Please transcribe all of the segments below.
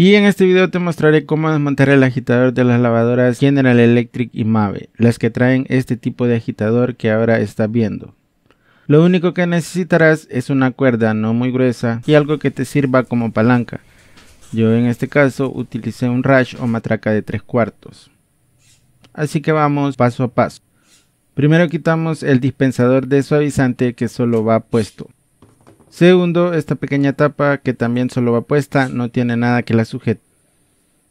Y en este video te mostraré cómo desmontar el agitador de las lavadoras General Electric y Mave, las que traen este tipo de agitador que ahora estás viendo. Lo único que necesitarás es una cuerda no muy gruesa y algo que te sirva como palanca. Yo en este caso utilicé un rash o matraca de 3 cuartos. Así que vamos paso a paso. Primero quitamos el dispensador de suavizante que solo va puesto. Segundo, esta pequeña tapa que también solo va puesta, no tiene nada que la sujete.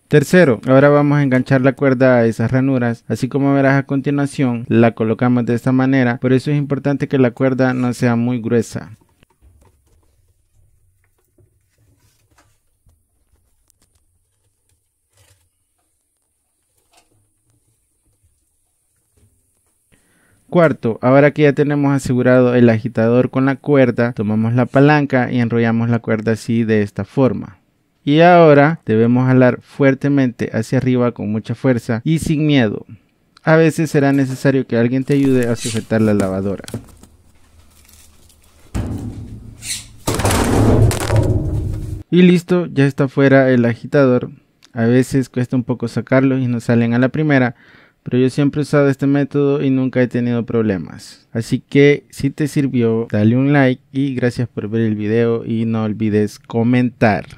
Tercero, ahora vamos a enganchar la cuerda a esas ranuras, así como verás a continuación, la colocamos de esta manera, por eso es importante que la cuerda no sea muy gruesa. Cuarto, ahora que ya tenemos asegurado el agitador con la cuerda, tomamos la palanca y enrollamos la cuerda así de esta forma. Y ahora debemos jalar fuertemente hacia arriba con mucha fuerza y sin miedo. A veces será necesario que alguien te ayude a sujetar la lavadora. Y listo, ya está fuera el agitador. A veces cuesta un poco sacarlo y no salen a la primera, pero yo siempre he usado este método y nunca he tenido problemas. Así que si te sirvió, dale un like y gracias por ver el video y no olvides comentar.